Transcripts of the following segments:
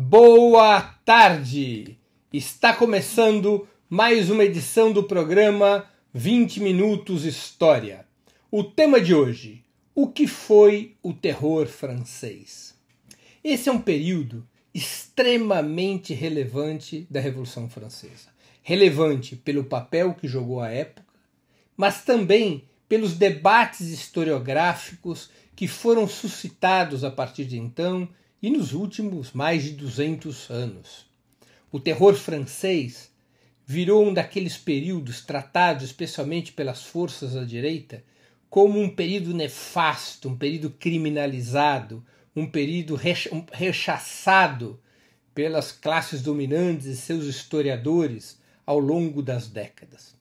Boa tarde! Está começando mais uma edição do programa 20 Minutos História. O tema de hoje: o que foi o terror francês? Esse é um período extremamente relevante da Revolução Francesa. Relevante pelo papel que jogou a época, mas também pelos debates historiográficos que foram suscitados a partir de então e nos últimos mais de 200 anos. O terror francês virou um daqueles períodos tratados especialmente pelas forças da direita como um período nefasto, um período criminalizado, um período rechaçado pelas classes dominantes e seus historiadores ao longo das décadas.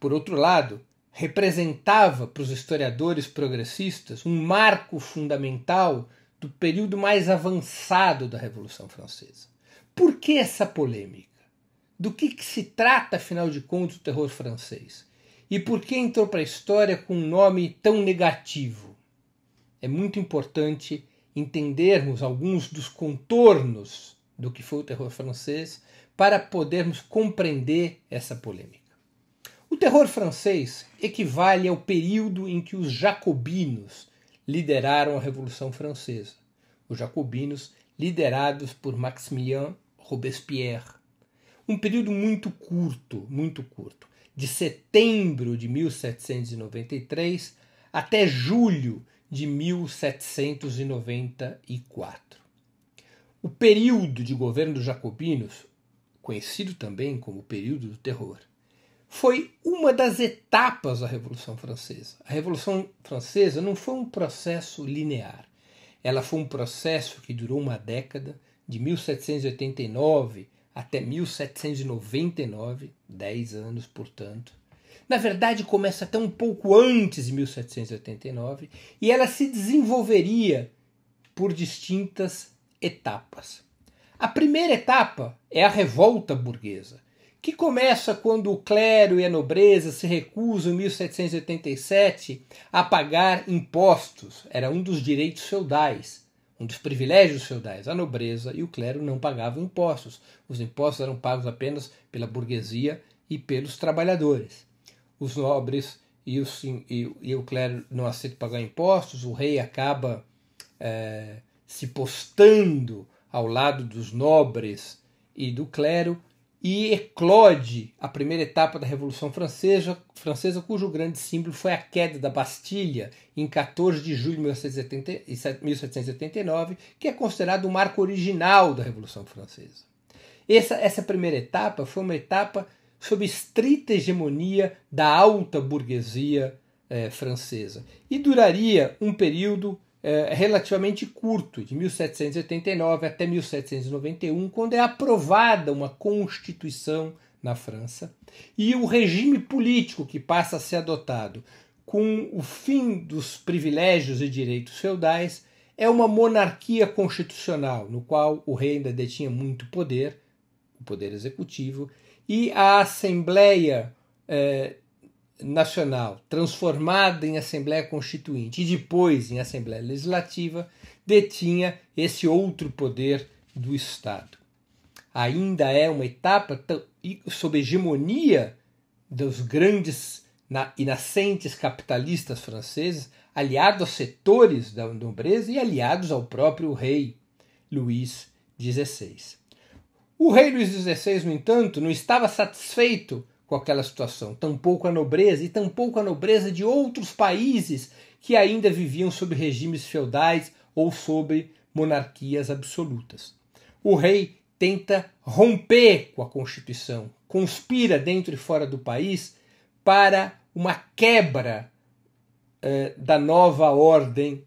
Por outro lado, representava para os historiadores progressistas um marco fundamental do período mais avançado da Revolução Francesa. Por que essa polêmica? Do que, que se trata, afinal de contas, o terror francês? E por que entrou para a história com um nome tão negativo? É muito importante entendermos alguns dos contornos do que foi o terror francês para podermos compreender essa polêmica. O terror francês equivale ao período em que os jacobinos lideraram a Revolução Francesa, os jacobinos, liderados por Maximilien Robespierre. Um período muito curto, muito curto, de setembro de 1793 até julho de 1794. O período de governo dos jacobinos, conhecido também como período do terror, foi uma das etapas da Revolução Francesa. A Revolução Francesa não foi um processo linear. Ela foi um processo que durou uma década, de 1789 até 1799, 10 anos, portanto. Na verdade, começa até um pouco antes de 1789 e ela se desenvolveria por distintas etapas. A primeira etapa é a revolta burguesa, que começa quando o clero e a nobreza se recusam em 1787 a pagar impostos. Era um dos direitos feudais, um dos privilégios feudais. A nobreza e o clero não pagavam impostos. Os impostos eram pagos apenas pela burguesia e pelos trabalhadores. Os nobres e o, e, o clero não aceitam pagar impostos, o rei acaba é, se postando ao lado dos nobres e do clero e eclode a primeira etapa da Revolução Francesa, francesa, cujo grande símbolo foi a queda da Bastilha em 14 de julho de 1789, que é considerado o marco original da Revolução Francesa. Essa, essa primeira etapa foi uma etapa sob estrita hegemonia da alta burguesia eh, francesa e duraria um período é, relativamente curto, de 1789 até 1791, quando é aprovada uma constituição na França e o regime político que passa a ser adotado com o fim dos privilégios e direitos feudais é uma monarquia constitucional, no qual o rei ainda detinha muito poder, o poder executivo, e a Assembleia eh, Nacional, transformada em Assembleia Constituinte e depois em Assembleia Legislativa, detinha esse outro poder do Estado. Ainda é uma etapa sob hegemonia dos grandes e nascentes capitalistas franceses, aliados aos setores da nobreza e aliados ao próprio rei Luís XVI. O rei Luís XVI, no entanto, não estava satisfeito com aquela situação, tampouco a nobreza e tampouco a nobreza de outros países que ainda viviam sob regimes feudais ou sobre monarquias absolutas. O rei tenta romper com a Constituição, conspira dentro e fora do país para uma quebra eh, da nova ordem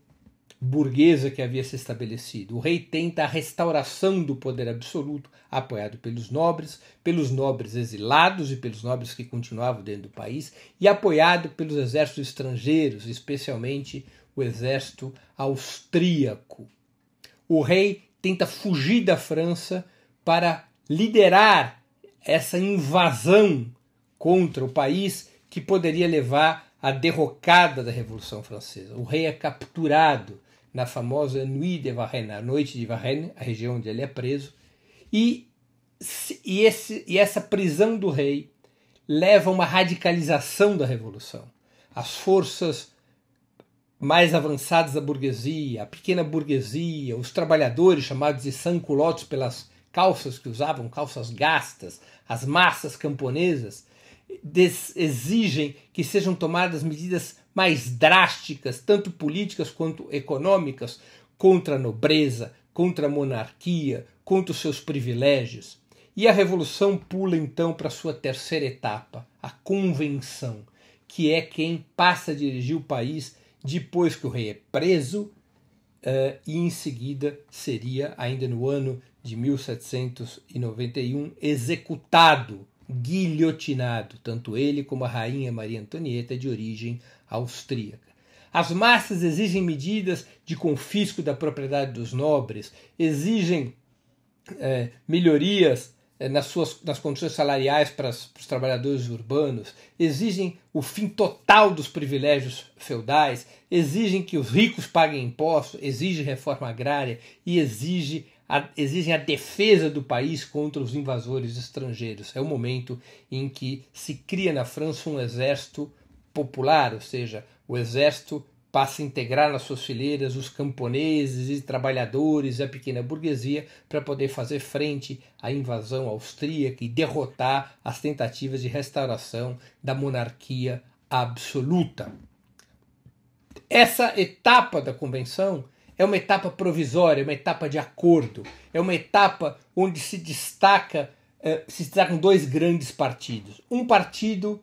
burguesa que havia se estabelecido. O rei tenta a restauração do poder absoluto, apoiado pelos nobres, pelos nobres exilados e pelos nobres que continuavam dentro do país, e apoiado pelos exércitos estrangeiros, especialmente o exército austríaco. O rei tenta fugir da França para liderar essa invasão contra o país que poderia levar à derrocada da Revolução Francesa. O rei é capturado na famosa Nuit de Varennes, a noite de Varennes, a região onde ele é preso, e, e, esse, e essa prisão do rei leva a uma radicalização da revolução. As forças mais avançadas da burguesia, a pequena burguesia, os trabalhadores chamados de sanculotes pelas calças que usavam, calças gastas, as massas camponesas, exigem que sejam tomadas medidas mais drásticas, tanto políticas quanto econômicas, contra a nobreza, contra a monarquia, contra os seus privilégios. E a revolução pula então para sua terceira etapa, a convenção, que é quem passa a dirigir o país depois que o rei é preso Uh, e em seguida seria, ainda no ano de 1791, executado, guilhotinado, tanto ele como a rainha Maria Antonieta, de origem austríaca. As massas exigem medidas de confisco da propriedade dos nobres, exigem é, melhorias é, nas, suas, nas condições salariais para, as, para os trabalhadores urbanos, exigem o fim total dos privilégios feudais, exigem que os ricos paguem impostos, exigem reforma agrária e exige a, exigem a defesa do país contra os invasores estrangeiros. É o momento em que se cria na França um exército popular, ou seja, o exército passa a integrar nas suas fileiras os camponeses e trabalhadores e a pequena burguesia para poder fazer frente à invasão austríaca e derrotar as tentativas de restauração da monarquia absoluta. Essa etapa da convenção é uma etapa provisória, é uma etapa de acordo, é uma etapa onde se destaca eh, se destacam dois grandes partidos. Um partido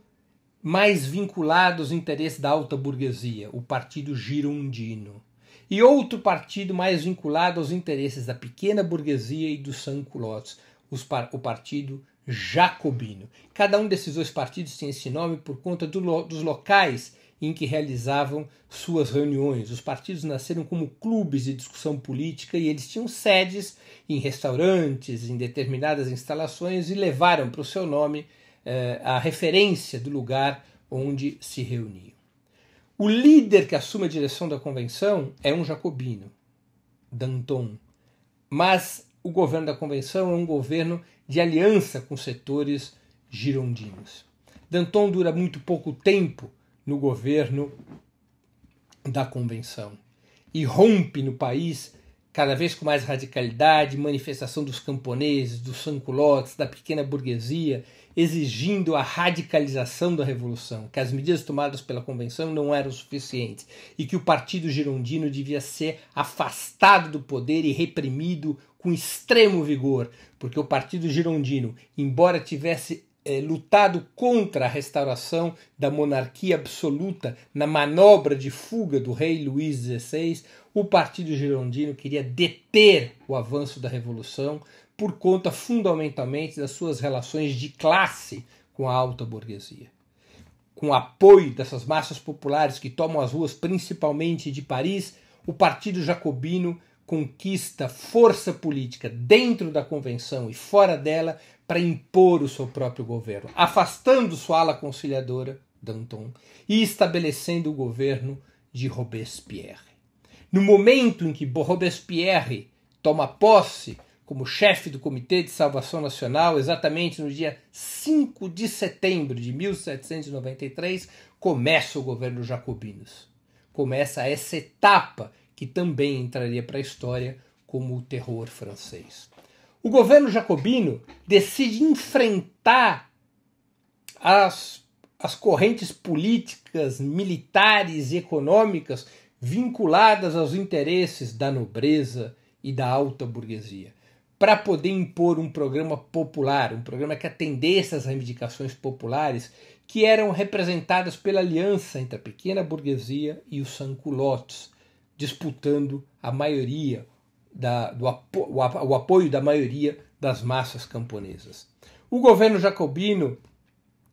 mais vinculado aos interesses da alta burguesia, o Partido Girondino, e outro partido mais vinculado aos interesses da pequena burguesia e dos sans-culottes, o Partido Jacobino. Cada um desses dois partidos tinha esse nome por conta do, dos locais em que realizavam suas reuniões. Os partidos nasceram como clubes de discussão política e eles tinham sedes em restaurantes, em determinadas instalações e levaram para o seu nome eh, a referência do lugar onde se reuniam. O líder que assume a direção da convenção é um jacobino, Danton, mas o governo da convenção é um governo de aliança com setores girondinos. Danton dura muito pouco tempo no governo da convenção e rompe no país cada vez com mais radicalidade, manifestação dos camponeses, dos sanculotes, da pequena burguesia, exigindo a radicalização da revolução, que as medidas tomadas pela convenção não eram suficientes e que o partido girondino devia ser afastado do poder e reprimido com extremo vigor, porque o partido girondino, embora tivesse é, lutado contra a restauração da monarquia absoluta na manobra de fuga do rei Luís XVI, o Partido Girondino queria deter o avanço da Revolução por conta fundamentalmente das suas relações de classe com a alta burguesia. Com o apoio dessas massas populares que tomam as ruas principalmente de Paris, o Partido Jacobino conquista força política dentro da convenção e fora dela para impor o seu próprio governo, afastando sua ala conciliadora, Danton, e estabelecendo o governo de Robespierre. No momento em que Robespierre toma posse como chefe do Comitê de Salvação Nacional, exatamente no dia 5 de setembro de 1793, começa o governo Jacobinos. Começa essa etapa que também entraria para a história como o terror francês. O governo jacobino decide enfrentar as, as correntes políticas, militares e econômicas vinculadas aos interesses da nobreza e da alta burguesia, para poder impor um programa popular, um programa que atendesse às reivindicações populares que eram representadas pela aliança entre a pequena burguesia e os sanculotes, disputando a maioria, da, do apo, o apoio da maioria das massas camponesas. O governo jacobino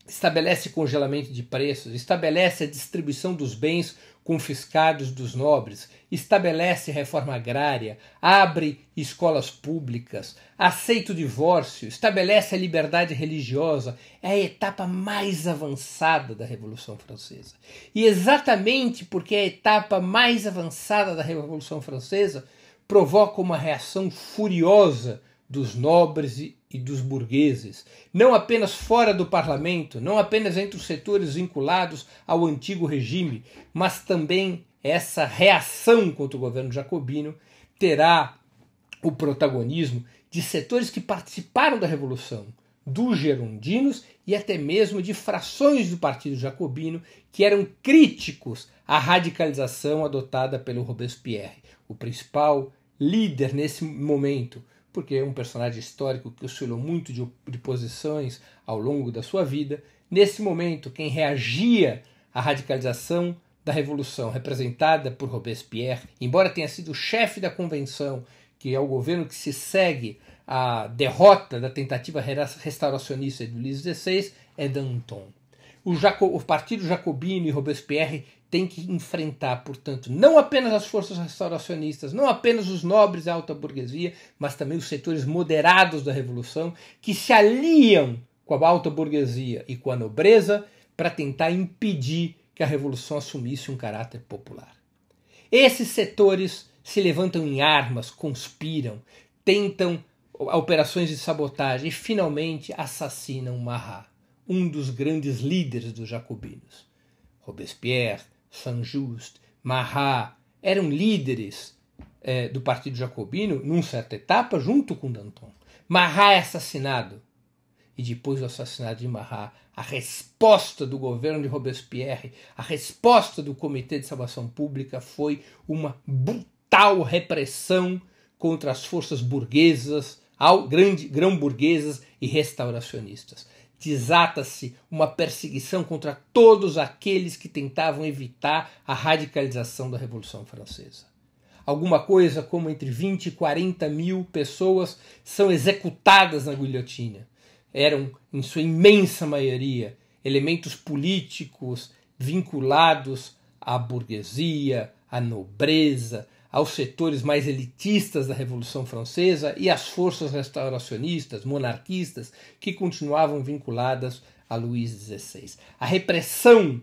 estabelece congelamento de preços, estabelece a distribuição dos bens confiscados dos nobres, estabelece reforma agrária, abre escolas públicas, aceita o divórcio, estabelece a liberdade religiosa. É a etapa mais avançada da Revolução Francesa. E exatamente porque é a etapa mais avançada da Revolução Francesa, provoca uma reação furiosa dos nobres e dos burgueses, não apenas fora do parlamento, não apenas entre os setores vinculados ao antigo regime, mas também essa reação contra o governo jacobino terá o protagonismo de setores que participaram da revolução, dos gerundinos e até mesmo de frações do Partido Jacobino que eram críticos à radicalização adotada pelo Robespierre. O principal líder nesse momento, porque é um personagem histórico que oscilou muito de, de posições ao longo da sua vida. Nesse momento, quem reagia à radicalização da Revolução, representada por Robespierre, embora tenha sido chefe da Convenção, que é o governo que se segue à derrota da tentativa restauracionista de Luís XVI, é Danton. O, Jaco, o Partido Jacobino e Robespierre tem que enfrentar, portanto, não apenas as forças restauracionistas, não apenas os nobres a alta burguesia, mas também os setores moderados da revolução que se aliam com a alta burguesia e com a nobreza para tentar impedir que a revolução assumisse um caráter popular. Esses setores se levantam em armas, conspiram, tentam operações de sabotagem e finalmente assassinam Marat, um dos grandes líderes dos jacobinos. Robespierre, Saint-Just, Marat, eram líderes é, do Partido Jacobino num certa etapa junto com Danton. Marat é assassinado. E depois do assassinato de Marat, a resposta do governo de Robespierre, a resposta do Comitê de Salvação Pública foi uma brutal repressão contra as forças burguesas, grande grão-burguesas e restauracionistas desata-se uma perseguição contra todos aqueles que tentavam evitar a radicalização da Revolução Francesa. Alguma coisa como entre 20 e 40 mil pessoas são executadas na guilhotina. Eram, em sua imensa maioria, elementos políticos vinculados à burguesia, à nobreza, aos setores mais elitistas da Revolução Francesa e às forças restauracionistas, monarquistas, que continuavam vinculadas a Luís XVI. A repressão,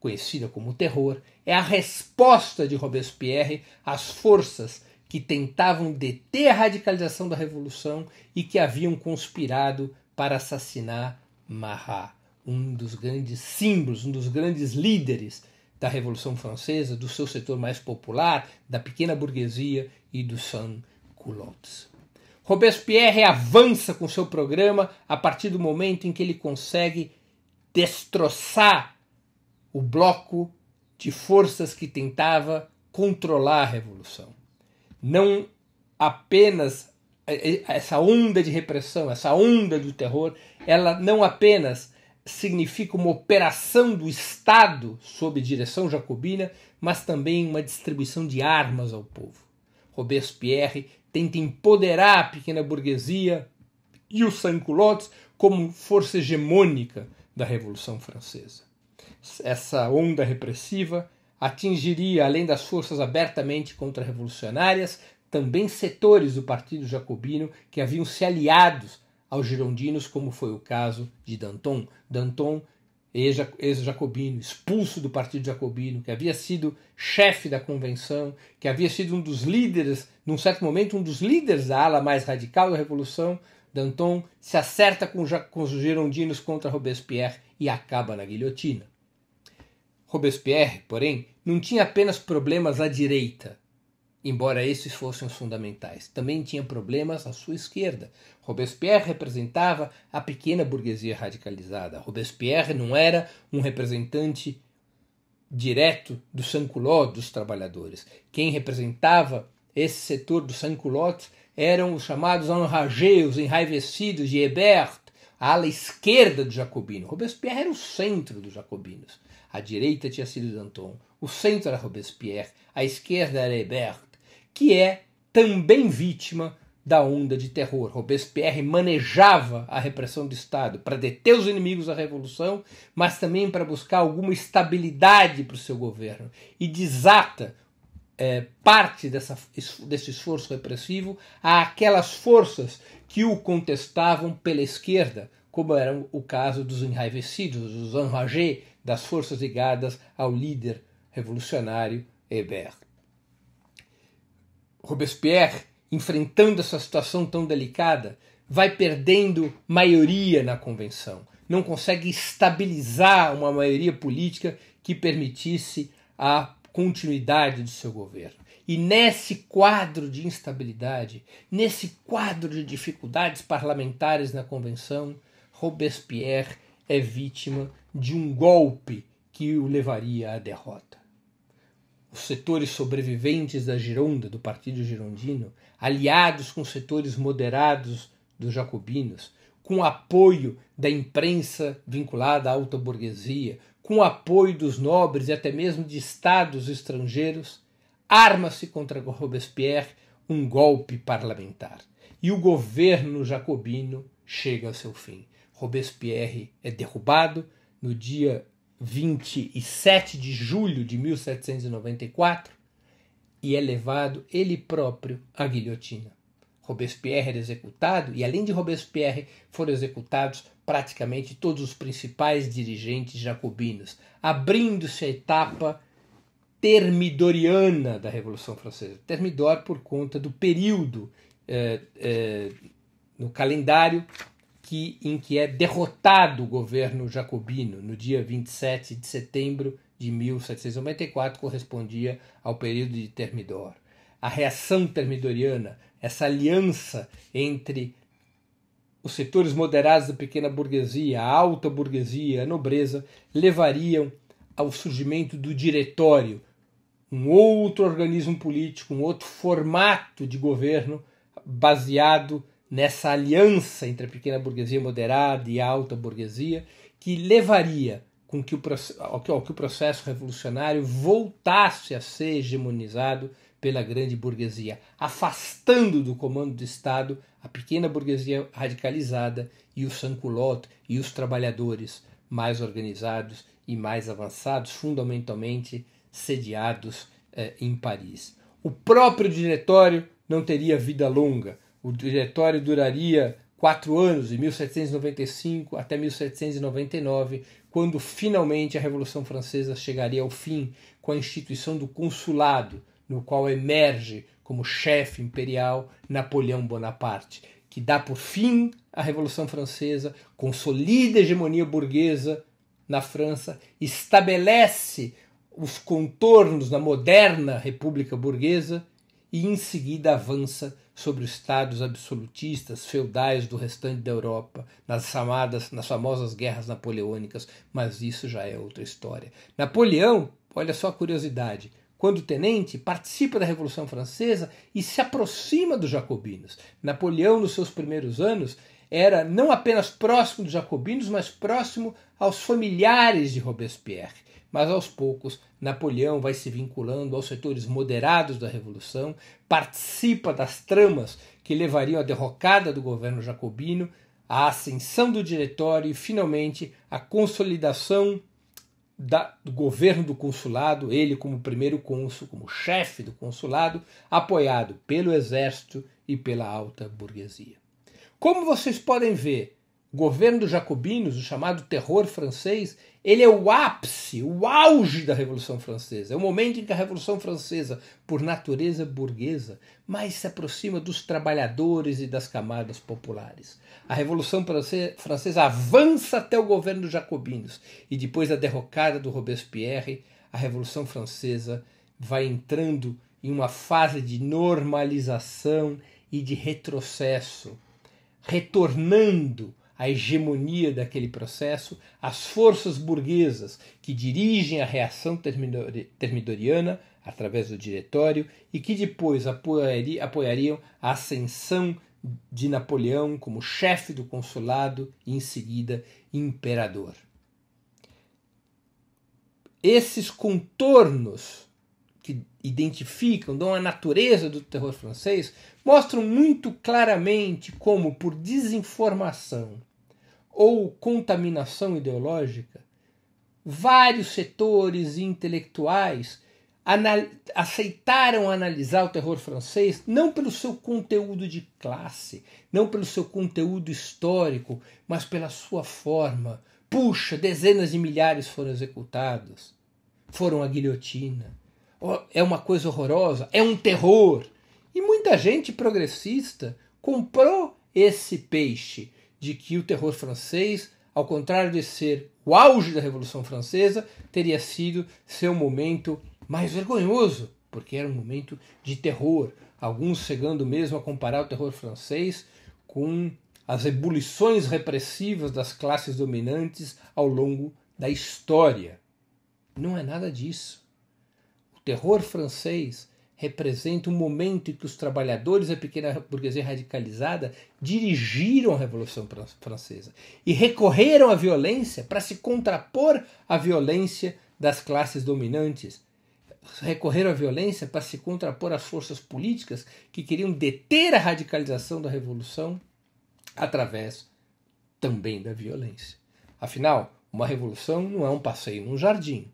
conhecida como terror, é a resposta de Robespierre às forças que tentavam deter a radicalização da Revolução e que haviam conspirado para assassinar Marat, um dos grandes símbolos, um dos grandes líderes da Revolução Francesa, do seu setor mais popular, da pequena burguesia e dos sans-culottes. Robespierre avança com seu programa a partir do momento em que ele consegue destroçar o bloco de forças que tentava controlar a revolução. Não apenas essa onda de repressão, essa onda do terror, ela não apenas significa uma operação do Estado sob direção jacobina, mas também uma distribuição de armas ao povo. Robespierre tenta empoderar a pequena burguesia e os sans-culottes como força hegemônica da Revolução Francesa. Essa onda repressiva atingiria, além das forças abertamente contra-revolucionárias, também setores do Partido Jacobino que haviam se aliados aos girondinos, como foi o caso de Danton. Danton, ex-jacobino, expulso do Partido Jacobino, que havia sido chefe da convenção, que havia sido um dos líderes, num certo momento, um dos líderes da ala mais radical da Revolução, Danton se acerta com, com os girondinos contra Robespierre e acaba na guilhotina. Robespierre, porém, não tinha apenas problemas à direita embora esses fossem os fundamentais. Também tinha problemas à sua esquerda. Robespierre representava a pequena burguesia radicalizada. Robespierre não era um representante direto do sans-culottes dos trabalhadores. Quem representava esse setor dos sans-culottes eram os chamados enrageios, enraivecidos de Hebert, a ala esquerda do jacobino. Robespierre era o centro dos jacobinos. A direita tinha sido Danton, o centro era Robespierre, a esquerda era Hebert que é também vítima da onda de terror. Robespierre manejava a repressão do Estado para deter os inimigos da Revolução, mas também para buscar alguma estabilidade para o seu governo. E desata é, parte dessa, desse esforço repressivo aquelas forças que o contestavam pela esquerda, como era o caso dos enraivecidos, dos enragés, das forças ligadas ao líder revolucionário Hebert. Robespierre, enfrentando essa situação tão delicada, vai perdendo maioria na convenção, não consegue estabilizar uma maioria política que permitisse a continuidade do seu governo. E nesse quadro de instabilidade, nesse quadro de dificuldades parlamentares na convenção, Robespierre é vítima de um golpe que o levaria à derrota os setores sobreviventes da Gironda, do Partido Girondino, aliados com setores moderados dos jacobinos, com apoio da imprensa vinculada à alta burguesia, com apoio dos nobres e até mesmo de estados estrangeiros, arma-se contra Robespierre um golpe parlamentar. E o governo jacobino chega ao seu fim. Robespierre é derrubado no dia 27 de julho de 1794 e é levado ele próprio à guilhotina. Robespierre era executado e, além de Robespierre, foram executados praticamente todos os principais dirigentes jacobinos, abrindo-se a etapa termidoriana da Revolução Francesa. Termidor por conta do período eh, eh, no calendário que, em que é derrotado o governo jacobino no dia 27 de setembro de 1794, correspondia ao período de Termidor. A reação termidoriana, essa aliança entre os setores moderados da pequena burguesia, a alta burguesia, a nobreza, levariam ao surgimento do diretório, um outro organismo político, um outro formato de governo baseado nessa aliança entre a pequena burguesia moderada e a alta burguesia, que levaria com que o, que, que o processo revolucionário voltasse a ser hegemonizado pela grande burguesia, afastando do comando do Estado a pequena burguesia radicalizada e o sanculote e os trabalhadores mais organizados e mais avançados, fundamentalmente sediados eh, em Paris. O próprio diretório não teria vida longa, o diretório duraria quatro anos, de 1795 até 1799, quando finalmente a Revolução Francesa chegaria ao fim com a instituição do consulado, no qual emerge como chefe imperial Napoleão Bonaparte, que dá por fim à Revolução Francesa, consolida a hegemonia burguesa na França, estabelece os contornos da moderna República Burguesa e em seguida avança sobre os estados absolutistas feudais do restante da Europa, nas chamadas, nas famosas guerras napoleônicas, mas isso já é outra história. Napoleão, olha só a curiosidade, quando tenente, participa da Revolução Francesa e se aproxima dos jacobinos. Napoleão, nos seus primeiros anos, era não apenas próximo dos jacobinos, mas próximo aos familiares de Robespierre mas aos poucos Napoleão vai se vinculando aos setores moderados da Revolução, participa das tramas que levariam à derrocada do governo jacobino, à ascensão do diretório e, finalmente, à consolidação da, do governo do consulado, ele como primeiro cônsul, como chefe do consulado, apoiado pelo exército e pela alta burguesia. Como vocês podem ver, o governo dos jacobinos, o chamado terror francês, ele é o ápice, o auge da Revolução Francesa. É o momento em que a Revolução Francesa, por natureza burguesa, mais se aproxima dos trabalhadores e das camadas populares. A Revolução Francesa avança até o governo dos jacobinos e depois da derrocada do Robespierre, a Revolução Francesa vai entrando em uma fase de normalização e de retrocesso, retornando a hegemonia daquele processo, as forças burguesas que dirigem a reação termidoriana através do diretório e que depois apoiariam a ascensão de Napoleão como chefe do consulado e em seguida imperador. Esses contornos identificam, dão a natureza do terror francês, mostram muito claramente como, por desinformação ou contaminação ideológica, vários setores intelectuais anal aceitaram analisar o terror francês não pelo seu conteúdo de classe, não pelo seu conteúdo histórico, mas pela sua forma. Puxa, dezenas de milhares foram executados, foram à guilhotina é uma coisa horrorosa, é um terror. E muita gente progressista comprou esse peixe de que o terror francês, ao contrário de ser o auge da Revolução Francesa, teria sido seu momento mais vergonhoso, porque era um momento de terror. Alguns chegando mesmo a comparar o terror francês com as ebulições repressivas das classes dominantes ao longo da história. Não é nada disso terror francês representa um momento em que os trabalhadores da pequena burguesia radicalizada dirigiram a Revolução Francesa e recorreram à violência para se contrapor à violência das classes dominantes. Recorreram à violência para se contrapor às forças políticas que queriam deter a radicalização da Revolução através também da violência. Afinal, uma revolução não é um passeio num jardim.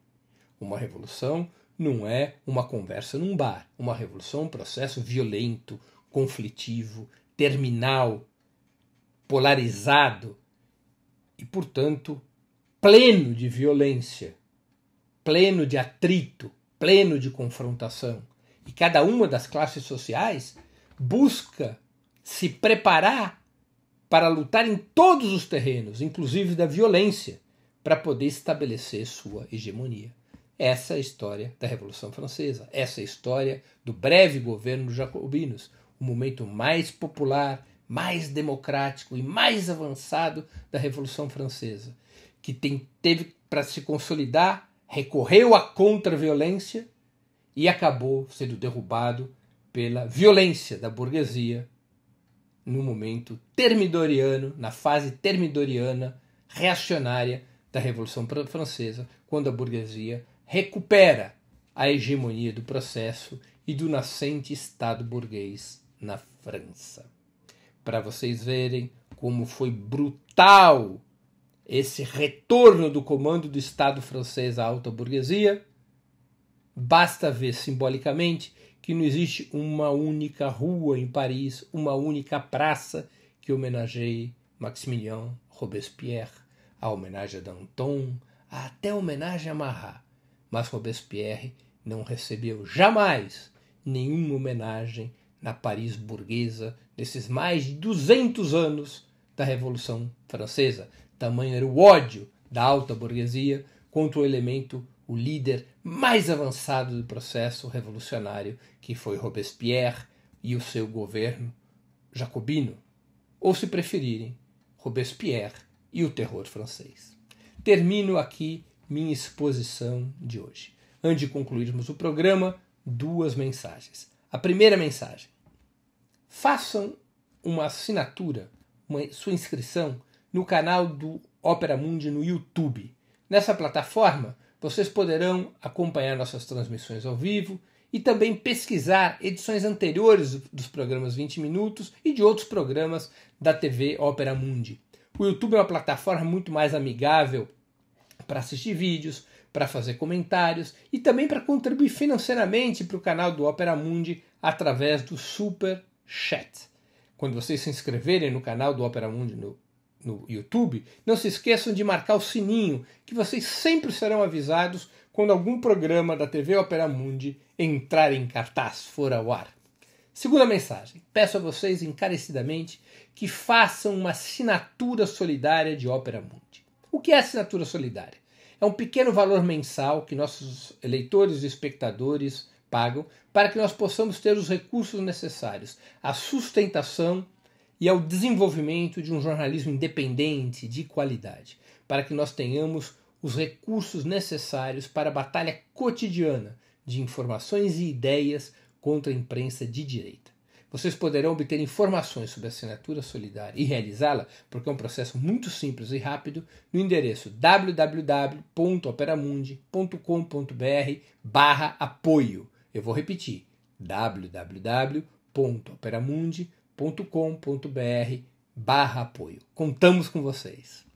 Uma revolução não é uma conversa num bar. Uma revolução é um processo violento, conflitivo, terminal, polarizado e, portanto, pleno de violência, pleno de atrito, pleno de confrontação. E cada uma das classes sociais busca se preparar para lutar em todos os terrenos, inclusive da violência, para poder estabelecer sua hegemonia essa história da Revolução Francesa, essa história do breve governo dos jacobinos, o momento mais popular, mais democrático e mais avançado da Revolução Francesa, que tem, teve para se consolidar, recorreu à contra-violência e acabou sendo derrubado pela violência da burguesia no momento termidoriano, na fase termidoriana, reacionária da Revolução Francesa, quando a burguesia recupera a hegemonia do processo e do nascente Estado burguês na França. Para vocês verem como foi brutal esse retorno do comando do Estado francês à alta burguesia, basta ver simbolicamente que não existe uma única rua em Paris, uma única praça que homenageie Maximilien Robespierre, a homenagem a Danton, até a homenagem a Marat mas Robespierre não recebeu jamais nenhuma homenagem na Paris burguesa desses mais de 200 anos da Revolução Francesa. Tamanho era o ódio da alta burguesia contra o elemento, o líder mais avançado do processo revolucionário, que foi Robespierre e o seu governo jacobino, ou se preferirem, Robespierre e o terror francês. Termino aqui minha exposição de hoje. Antes de concluirmos o programa, duas mensagens. A primeira mensagem: façam uma assinatura, uma, sua inscrição no canal do Opera Mundi no YouTube. Nessa plataforma, vocês poderão acompanhar nossas transmissões ao vivo e também pesquisar edições anteriores dos programas 20 Minutos e de outros programas da TV Opera Mundi. O YouTube é uma plataforma muito mais amigável para assistir vídeos, para fazer comentários e também para contribuir financeiramente para o canal do Opera Mundi através do Super Chat. Quando vocês se inscreverem no canal do Opera Mundi no, no YouTube, não se esqueçam de marcar o sininho, que vocês sempre serão avisados quando algum programa da TV Opera Mundi entrar em cartaz, for ao ar. Segunda mensagem: peço a vocês encarecidamente que façam uma assinatura solidária de Opera Mundi. O que é assinatura solidária? É um pequeno valor mensal que nossos eleitores e espectadores pagam para que nós possamos ter os recursos necessários à sustentação e ao desenvolvimento de um jornalismo independente, de qualidade, para que nós tenhamos os recursos necessários para a batalha cotidiana de informações e ideias contra a imprensa de direita. Vocês poderão obter informações sobre a assinatura solidária e realizá-la, porque é um processo muito simples e rápido, no endereço www.operamundi.com.br/barra apoio. Eu vou repetir: www.operamundi.com.br/barra apoio. Contamos com vocês.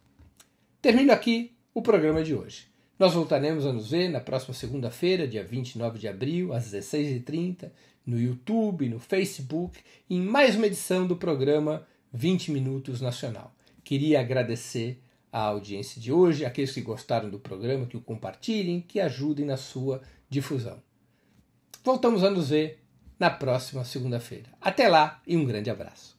Termino aqui o programa de hoje. Nós voltaremos a nos ver na próxima segunda-feira, dia 29 de abril, às 16h30, no YouTube, no Facebook, em mais uma edição do programa 20 Minutos Nacional. Queria agradecer a audiência de hoje, aqueles que gostaram do programa, que o compartilhem, que ajudem na sua difusão. Voltamos a nos ver na próxima segunda-feira. Até lá e um grande abraço.